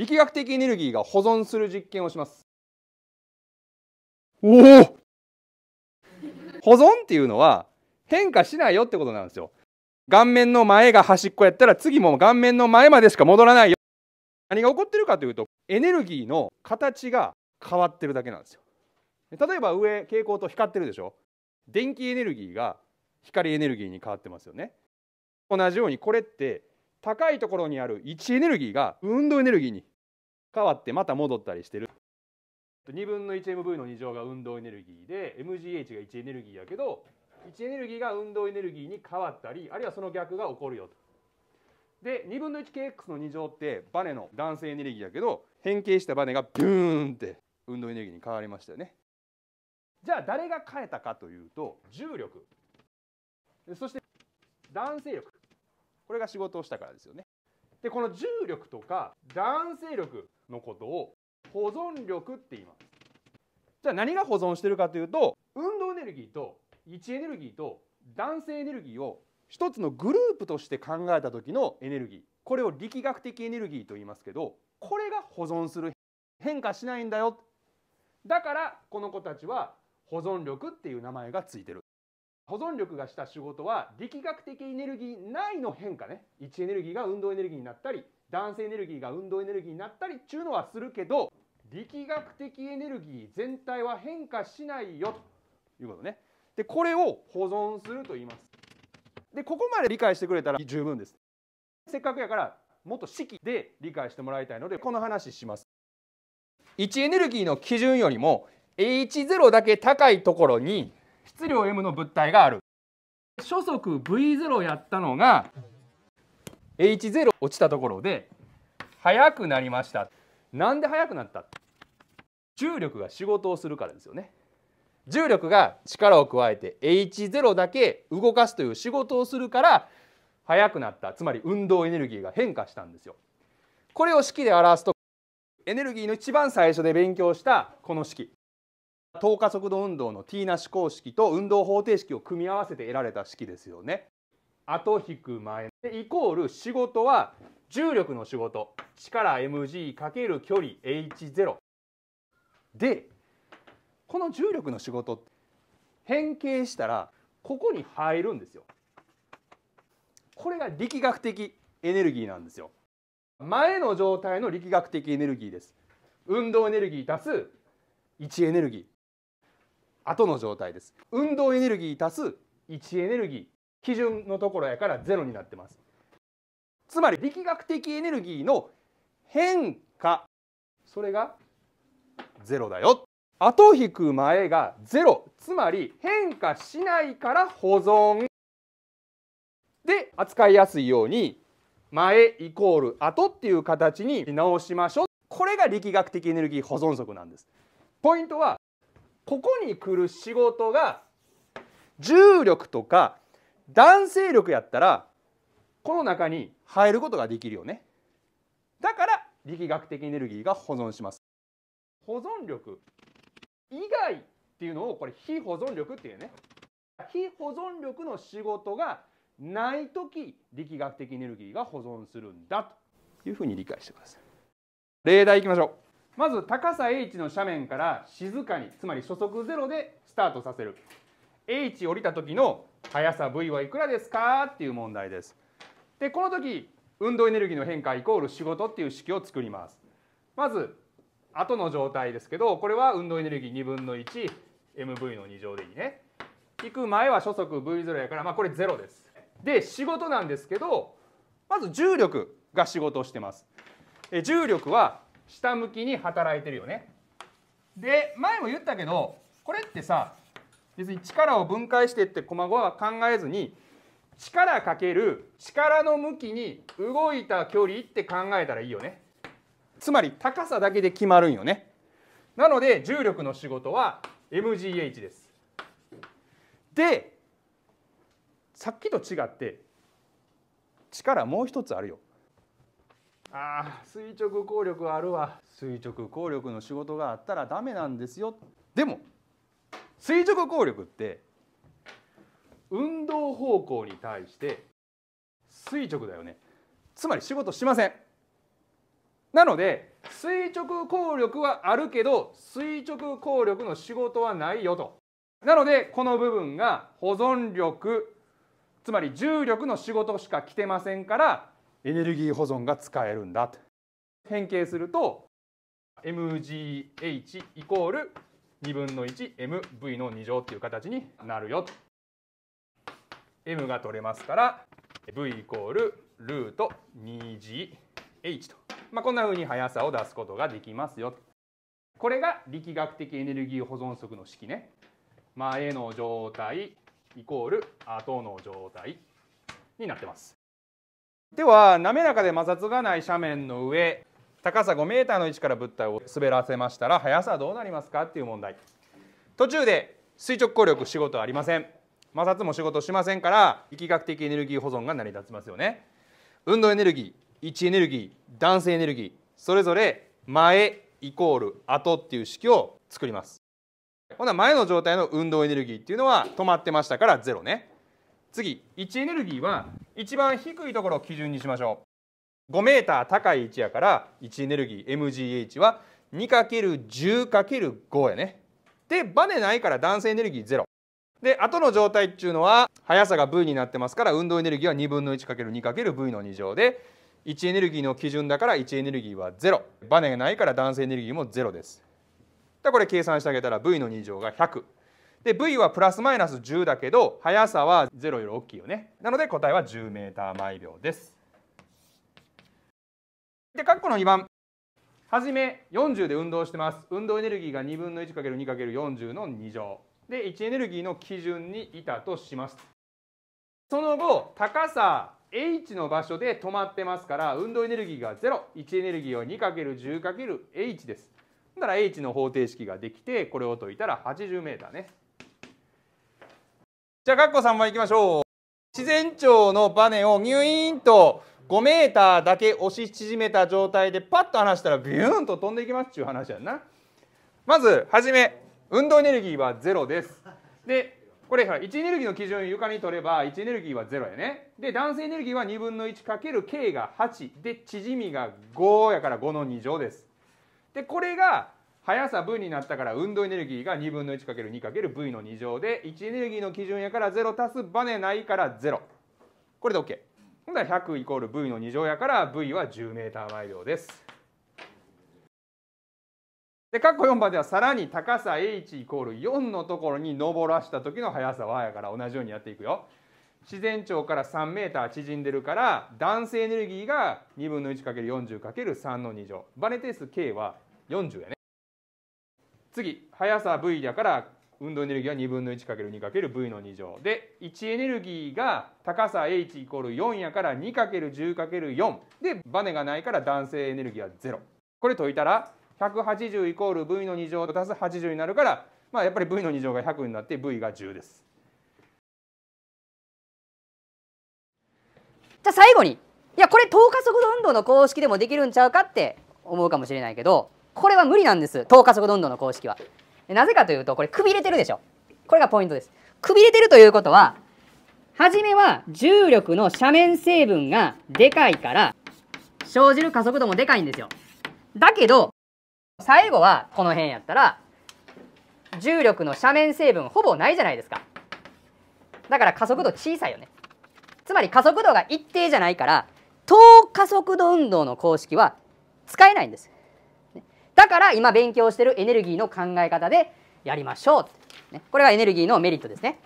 力学的エネルギーが保存する実験をしますおお保存っていうのは変化しないよってことなんですよ顔面の前が端っこやったら次も顔面の前までしか戻らないよ何が起こってるかというとエネルギーの形が変わってるだけなんですよ例えば上蛍光灯光ってるでしょ電気エネルギーが光エネルギーに変わってますよね同じようにこれって高いところにある位置エネルギーが運動エネルギーに変わってまた戻ったりしてる2分の 1mv の2乗が運動エネルギーで mgh が1エネルギーやけど1エネルギーが運動エネルギーに変わったりあるいはその逆が起こるよと。で2分の 1kx の2乗ってバネの弾性エネルギーやけど変形したバネがビューンって運動エネルギーに変わりましたよね。じゃあ誰が変えたかというと重力そして弾性力これが仕事をしたからですよね。でこの重力とか弾性力のことを保存力って言いますじゃあ何が保存してるかというと運動エネルギーと位置エネルギーと弾性エネルギーを一つのグループとして考えた時のエネルギーこれを力学的エネルギーと言いますけどこれが保存する変化しないんだよだからこの子たちは保存力っていう名前がついてる。保存力がした仕事は力学的エネルギー内の変化ね位置エネルギーが運動エネルギーになったり男性エネルギーが運動エネルギーになったりっちゅうのはするけど力学的エネルギー全体は変化しないよということねでこれを保存すると言いますでここまで理解してくれたら十分ですせっかくやからもっと式で理解してもらいたいのでこの話します位置エネルギーの基準よりも H0 だけ高いところに質量 m の物体がある初速 v0 やったのが h0 落ちたところで速くなりましたなんで速くなった重力が仕事をするからですよね重力が力を加えて h0 だけ動かすという仕事をするから速くなったつまり運動エネルギーが変化したんですよこれを式で表すとエネルギーの一番最初で勉強したこの式等加速度運動の T なし公式と運動方程式を組み合わせて得られた式ですよね。後引く前でイコール仕事は重力の仕事力 m g かける距離 h0 でこの重力の仕事変形したらここに入るんですよ。これが力学的エネルギーなんですよ。前の状態の力学的エネルギーです。運動エネルギー足す位置エネルギー。後の状態です運動エネルギー足す位置エネルギー基準のところやからゼロになってますつまり力学的エネルギーの変化それがゼロだよ後引く前がゼロつまり変化しないから保存で扱いやすいように前イコール後っていう形に直しましょうこれが力学的エネルギー保存則なんですポイントはここに来る仕事が重力とか弾性力やったらこの中に入ることができるよねだから力学的エネルギーが保存します保存力以外っていうのをこれ非保存力っていうね非保存力の仕事がない時力学的エネルギーが保存するんだというふうに理解してください例題いきましょうまず高さ H の斜面から静かにつまり初速ゼロでスタートさせる H 降りた時の速さ V はいくらですかっていう問題です。でこの時運動エネルギーの変化イコール仕事っていう式を作ります。まず後の状態ですけどこれは運動エネルギー2分の 1mv の2乗でいいね。行く前は初速 V0 やからまあこれ0です。で仕事なんですけどまず重力が仕事をしてます。重力は下向きに働いてるよねで前も言ったけどこれってさ別に力を分解してって駒は考えずに力かける力の向きに動いた距離って考えたらいいよねつまり高さだけで決まるんよねなので重力の仕事は mgh ですでさっきと違って力もう一つあるよああ垂直抗力あるわ垂直抗力の仕事があったらダメなんですよでも垂直抗力って運動方向に対して垂直だよねつまり仕事しませんなので垂直抗力はあるけど垂直抗力の仕事はないよとなのでこの部分が保存力つまり重力の仕事しか来てませんからエネルギー保存が使えるんだと変形すると mgh イコール2分の 1mv の2乗っていう形になるよ m が取れますから v イコールルート 2gh と、まあ、こんなふうに速さを出すことができますよこれが力学的エネルギー保存則の式ね前の状態イコール後の状態になってますでは滑らかで摩擦がない斜面の上高さ5メーターの位置から物体を滑らせましたら速さはどうなりますかっていう問題途中で垂直抗力仕事ありません摩擦も仕事しませんから力学的エネルギー保存が成り立ちますよね運動エネルギー位置エネルギー弾性エネルギーそれぞれ前イコール後っていう式を作りますほな前の状態の運動エネルギーっていうのは止まってましたから0ね次位置エネルギーは一番低いところを基準にしましょう 5m 高い位置やから位置エネルギー mgh は 2×10×5 やねでバネないから弾性エネルギー0で後の状態っていうのは速さが v になってますから運動エネルギーは2分の 1×2×v の2乗で位置エネルギーの基準だから位置エネルギーは0バネがないから弾性エネルギーも0ですだこれ計算してあげたら v の2乗が100で v はプラスマイナス10だけど速さは0より大きいよねなので答えは 10m 毎秒ですで括弧の2番はじめ40で運動してます運動エネルギーが2分の 1×2×40 の2乗で位置エネルギーの基準にいたとしますその後高さ H の場所で止まってますから運動エネルギーが0位置エネルギーは 2×10×H ですだから H の方程式ができてこれを解いたら 80m ねじゃあかっこ3番いきましょう自然腸のバネをニュイーンと5メーターだけ押し縮めた状態でパッと離したらビューンと飛んでいきますっちゅう話やんなまずはじめ運動エネルギーはゼロですでこれ1エネルギーの基準を床に取れば1エネルギーは0やねで男性エネルギーは2分の 1×K が8で縮みが5やから5の2乗ですでこれが速さ V になったから運動エネルギーが2分の 1×2×V の2乗で1エネルギーの基準やから0足すバネないから0これで OK ほんなら100イコール V の2乗やから V は 10m 毎秒ですで、括弧4番ではさらに高さ h イコール4のところに上らした時の速さはやから同じようにやっていくよ。自然長から3メーター縮んでるから弾性エネルギーが2分の 1×40×3 の2乗。バネ定数 k は40やね。次、速さ V だから運動エネルギーは2分の 1×2×V の2乗。で、1エネルギーが高さ H イコール4やから 2×10×4。で、バネがないから男性エネルギーは0。これ解いたら、180イコール V の2乗と足す80になるから、まあやっぱり V の2乗が100になって V が10です。じゃあ最後に、いやこれ等加速度運動の公式でもできるんちゃうかって思うかもしれないけど、これは無理なんです等加速どんどんの公式はなぜかというとこれくびれてるでしょこれがポイントですくびれてるということは初めは重力の斜面成分がでかいから生じる加速度もでかいんですよだけど最後はこの辺やったら重力の斜面成分ほぼないじゃないですかだから加速度小さいよねつまり加速度が一定じゃないから等加速度運動の公式は使えないんですだから今勉強してるエネルギーの考え方でやりましょう、ね、これがエネルギーのメリットですね